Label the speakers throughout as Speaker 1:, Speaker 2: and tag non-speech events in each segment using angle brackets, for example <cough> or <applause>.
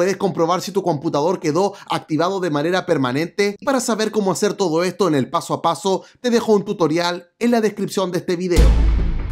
Speaker 1: puedes comprobar si tu computador quedó activado de manera permanente. Para saber cómo hacer todo esto en el paso a paso, te dejo un tutorial en la descripción de este video.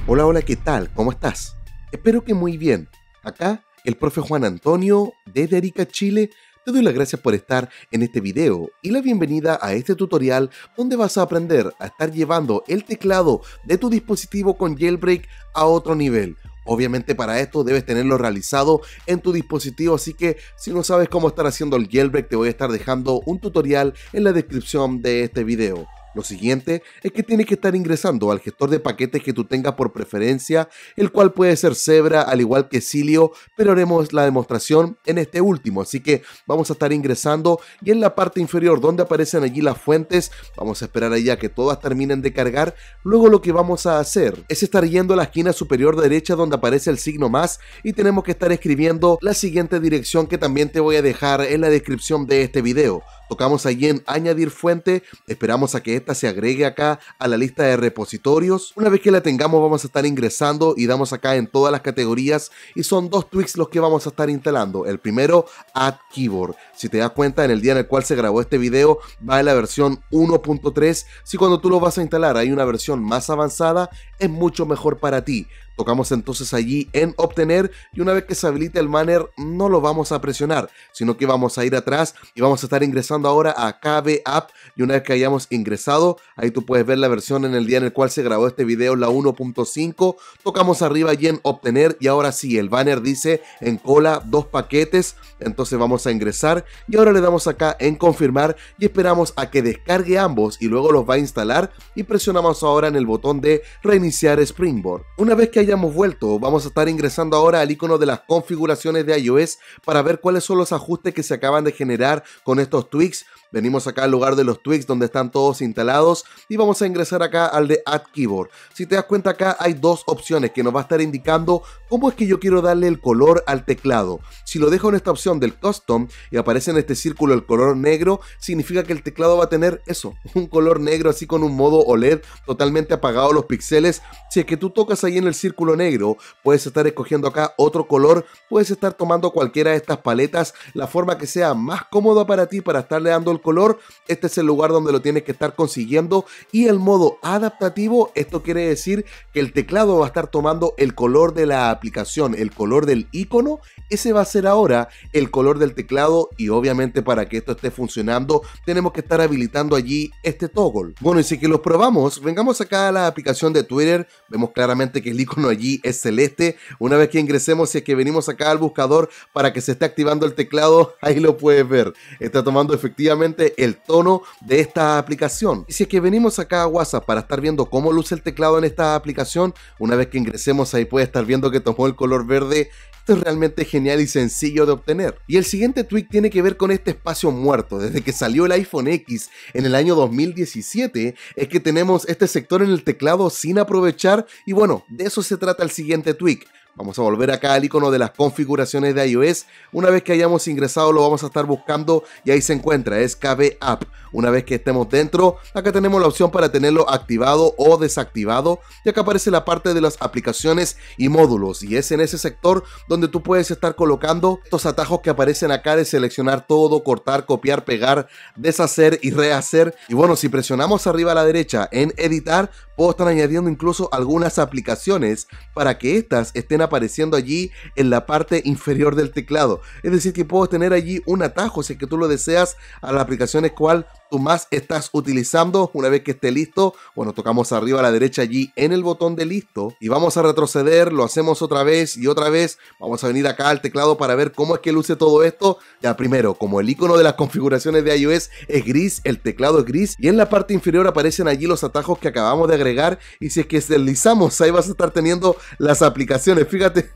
Speaker 1: Hola, hola, ¿qué tal? ¿Cómo estás? Espero que muy bien. Acá, el profe Juan Antonio, desde Arica, Chile, te doy las gracias por estar en este video y la bienvenida a este tutorial donde vas a aprender a estar llevando el teclado de tu dispositivo con jailbreak a otro nivel, Obviamente para esto debes tenerlo realizado en tu dispositivo, así que si no sabes cómo estar haciendo el jailbreak te voy a estar dejando un tutorial en la descripción de este video. Lo siguiente es que tienes que estar ingresando al gestor de paquetes que tú tengas por preferencia, el cual puede ser Zebra al igual que Cilio, pero haremos la demostración en este último, así que vamos a estar ingresando y en la parte inferior donde aparecen allí las fuentes, vamos a esperar allá que todas terminen de cargar, luego lo que vamos a hacer es estar yendo a la esquina superior derecha donde aparece el signo más y tenemos que estar escribiendo la siguiente dirección que también te voy a dejar en la descripción de este video tocamos allí en añadir fuente, esperamos a que esta se agregue acá a la lista de repositorios. Una vez que la tengamos vamos a estar ingresando y damos acá en todas las categorías y son dos tweaks los que vamos a estar instalando. El primero, Add Keyboard. Si te das cuenta, en el día en el cual se grabó este video va en la versión 1.3. Si cuando tú lo vas a instalar hay una versión más avanzada, es mucho mejor para ti. Tocamos entonces allí en obtener y una vez que se habilite el banner no lo vamos a presionar, sino que vamos a ir atrás y vamos a estar ingresando ahora a KB App y una vez que hayamos ingresado, ahí tú puedes ver la versión en el día en el cual se grabó este video, la 1.5, tocamos arriba allí en obtener y ahora sí, el banner dice en cola dos paquetes, entonces vamos a ingresar y ahora le damos acá en confirmar y esperamos a que descargue ambos y luego los va a instalar y presionamos ahora en el botón de reiniciar Springboard. Una vez que hay hemos vuelto, vamos a estar ingresando ahora al icono de las configuraciones de iOS para ver cuáles son los ajustes que se acaban de generar con estos tweaks Venimos acá al lugar de los tweets donde están todos instalados y vamos a ingresar acá al de Add Keyboard. Si te das cuenta acá hay dos opciones que nos va a estar indicando cómo es que yo quiero darle el color al teclado. Si lo dejo en esta opción del Custom y aparece en este círculo el color negro, significa que el teclado va a tener eso, <laughs> un color negro así con un modo OLED totalmente apagado los píxeles. Si es que tú tocas ahí en el círculo negro, puedes estar escogiendo acá otro color, puedes estar tomando cualquiera de estas paletas, la forma que sea más cómoda para ti para estarle dando el color, este es el lugar donde lo tienes que estar consiguiendo. Y el modo adaptativo, esto quiere decir que el teclado va a estar tomando el color de la aplicación, el color del icono. Ese va a ser ahora el color del teclado y obviamente para que esto esté funcionando tenemos que estar habilitando allí este toggle. Bueno, y si que los probamos, vengamos acá a la aplicación de Twitter. Vemos claramente que el icono allí es celeste. Una vez que ingresemos, y es que venimos acá al buscador para que se esté activando el teclado, <laughs> ahí lo puedes ver. Está tomando efectivamente el tono de esta aplicación. Y si es que venimos acá a WhatsApp para estar viendo cómo luce el teclado en esta aplicación, una vez que ingresemos ahí puede estar viendo que tomó el color verde Esto es realmente genial y sencillo de obtener. Y el siguiente tweak tiene que ver con este espacio muerto. Desde que salió el iPhone X en el año 2017, es que tenemos este sector en el teclado sin aprovechar. Y bueno, de eso se trata el siguiente tweak. Vamos a volver acá al icono de las configuraciones de iOS. Una vez que hayamos ingresado lo vamos a estar buscando y ahí se encuentra, es KB App. Una vez que estemos dentro, acá tenemos la opción para tenerlo activado o desactivado y acá aparece la parte de las aplicaciones y módulos y es en ese sector donde tú puedes estar colocando estos atajos que aparecen acá de seleccionar todo, cortar, copiar, pegar, deshacer y rehacer. Y bueno, si presionamos arriba a la derecha en editar, puedo estar añadiendo incluso algunas aplicaciones para que estas estén apareciendo allí en la parte inferior del teclado. Es decir, que puedo tener allí un atajo si es que tú lo deseas a la aplicación es cual tú más estás utilizando. Una vez que esté listo, bueno, tocamos arriba a la derecha allí en el botón de listo y vamos a retroceder, lo hacemos otra vez y otra vez. Vamos a venir acá al teclado para ver cómo es que luce todo esto. Ya primero, como el icono de las configuraciones de iOS es gris, el teclado es gris y en la parte inferior aparecen allí los atajos que acabamos de agregar y si es que deslizamos ahí vas a estar teniendo las aplicaciones. Fíjate,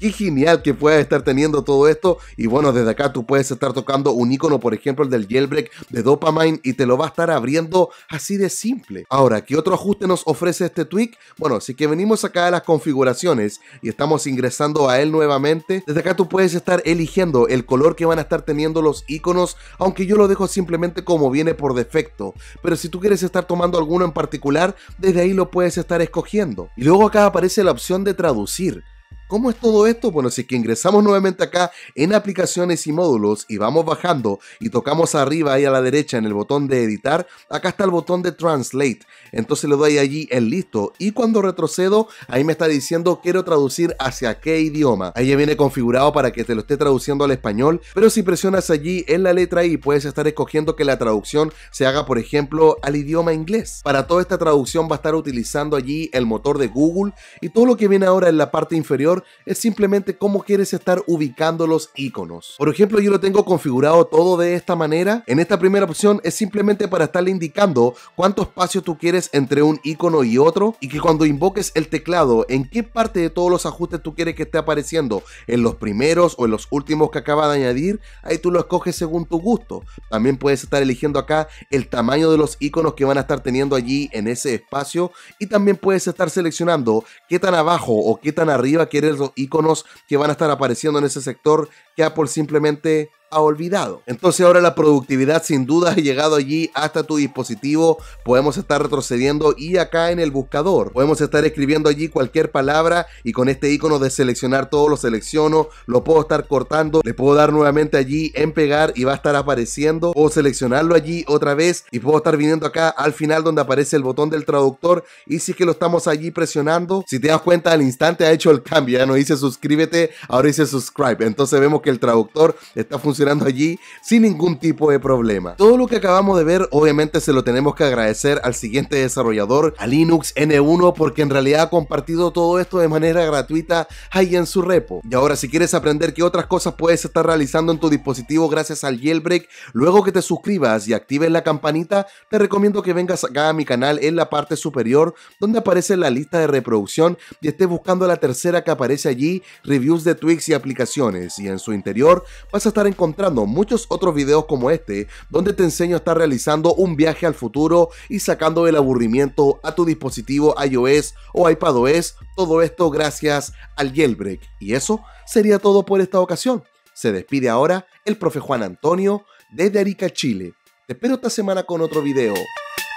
Speaker 1: Qué genial que puedas estar teniendo todo esto. Y bueno, desde acá tú puedes estar tocando un icono, por ejemplo, el del jailbreak de Dopamine, y te lo va a estar abriendo así de simple. Ahora, ¿qué otro ajuste nos ofrece este tweak? Bueno, si que venimos acá a las configuraciones y estamos ingresando a él nuevamente. Desde acá tú puedes estar eligiendo el color que van a estar teniendo los iconos, aunque yo lo dejo simplemente como viene por defecto. Pero si tú quieres estar tomando alguno en particular, desde ahí lo puedes estar escogiendo. Y luego acá aparece la opción de traducir. ¿Cómo es todo esto? Bueno, si que ingresamos nuevamente acá en aplicaciones y módulos y vamos bajando y tocamos arriba ahí a la derecha en el botón de editar, acá está el botón de translate. Entonces le doy allí el listo y cuando retrocedo ahí me está diciendo quiero traducir hacia qué idioma. Ahí ya viene configurado para que te lo esté traduciendo al español, pero si presionas allí en la letra Y puedes estar escogiendo que la traducción se haga por ejemplo al idioma inglés. Para toda esta traducción va a estar utilizando allí el motor de Google y todo lo que viene ahora en la parte inferior es simplemente cómo quieres estar ubicando los iconos. Por ejemplo, yo lo tengo configurado todo de esta manera. En esta primera opción es simplemente para estarle indicando cuánto espacio tú quieres entre un icono y otro y que cuando invoques el teclado, en qué parte de todos los ajustes tú quieres que esté apareciendo, en los primeros o en los últimos que acaba de añadir, ahí tú lo escoges según tu gusto. También puedes estar eligiendo acá el tamaño de los iconos que van a estar teniendo allí en ese espacio y también puedes estar seleccionando qué tan abajo o qué tan arriba quieres los iconos que van a estar apareciendo en ese sector que Apple simplemente ha olvidado. Entonces ahora la productividad sin duda ha llegado allí hasta tu dispositivo. Podemos estar retrocediendo y acá en el buscador. Podemos estar escribiendo allí cualquier palabra y con este icono de seleccionar todo lo selecciono. Lo puedo estar cortando. Le puedo dar nuevamente allí en pegar y va a estar apareciendo. Puedo seleccionarlo allí otra vez y puedo estar viniendo acá al final donde aparece el botón del traductor. Y si es que lo estamos allí presionando, si te das cuenta al instante ha hecho el cambio. Ya no dice suscríbete, ahora dice subscribe. Entonces vemos que el traductor está funcionando allí sin ningún tipo de problema. Todo lo que acabamos de ver obviamente se lo tenemos que agradecer al siguiente desarrollador, a Linux N1, porque en realidad ha compartido todo esto de manera gratuita ahí en su repo. Y ahora si quieres aprender qué otras cosas puedes estar realizando en tu dispositivo gracias al jailbreak, luego que te suscribas y actives la campanita, te recomiendo que vengas acá a mi canal en la parte superior donde aparece la lista de reproducción y estés buscando la tercera que aparece allí, reviews de tweaks y aplicaciones, y en su interior vas a estar encontrando encontrando muchos otros videos como este, donde te enseño a estar realizando un viaje al futuro y sacando el aburrimiento a tu dispositivo iOS o iPadOS, todo esto gracias al jailbreak. Y eso sería todo por esta ocasión. Se despide ahora el profe Juan Antonio desde Arica, Chile. Te espero esta semana con otro video.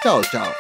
Speaker 1: Chao, chao.